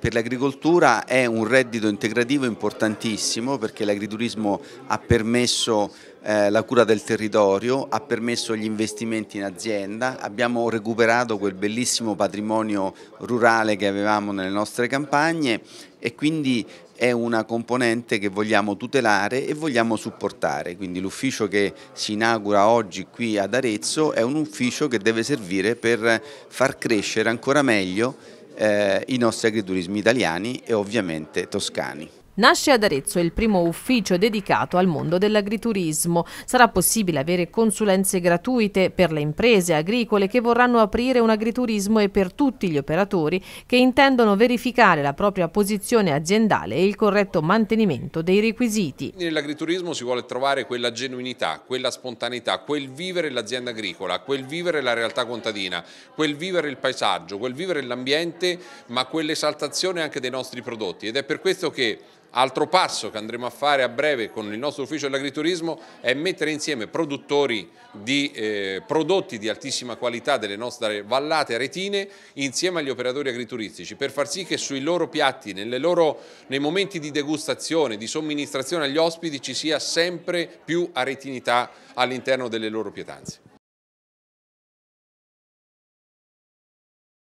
Per l'agricoltura è un reddito integrativo importantissimo perché l'agriturismo ha permesso eh, la cura del territorio, ha permesso gli investimenti in azienda, abbiamo recuperato quel bellissimo patrimonio rurale che avevamo nelle nostre campagne e quindi è una componente che vogliamo tutelare e vogliamo supportare, quindi l'ufficio che si inaugura oggi qui ad Arezzo è un ufficio che deve servire per far crescere ancora meglio eh, i nostri agriturismi italiani e ovviamente toscani. Nasce ad Arezzo il primo ufficio dedicato al mondo dell'agriturismo. Sarà possibile avere consulenze gratuite per le imprese agricole che vorranno aprire un agriturismo e per tutti gli operatori che intendono verificare la propria posizione aziendale e il corretto mantenimento dei requisiti. Nell'agriturismo si vuole trovare quella genuinità, quella spontaneità, quel vivere l'azienda agricola, quel vivere la realtà contadina, quel vivere il paesaggio, quel vivere l'ambiente, ma quell'esaltazione anche dei nostri prodotti ed è per questo che Altro passo che andremo a fare a breve con il nostro ufficio dell'agriturismo è mettere insieme produttori di eh, prodotti di altissima qualità delle nostre vallate aretine insieme agli operatori agrituristici per far sì che sui loro piatti, loro, nei momenti di degustazione, di somministrazione agli ospiti ci sia sempre più aretinità all'interno delle loro pietanze.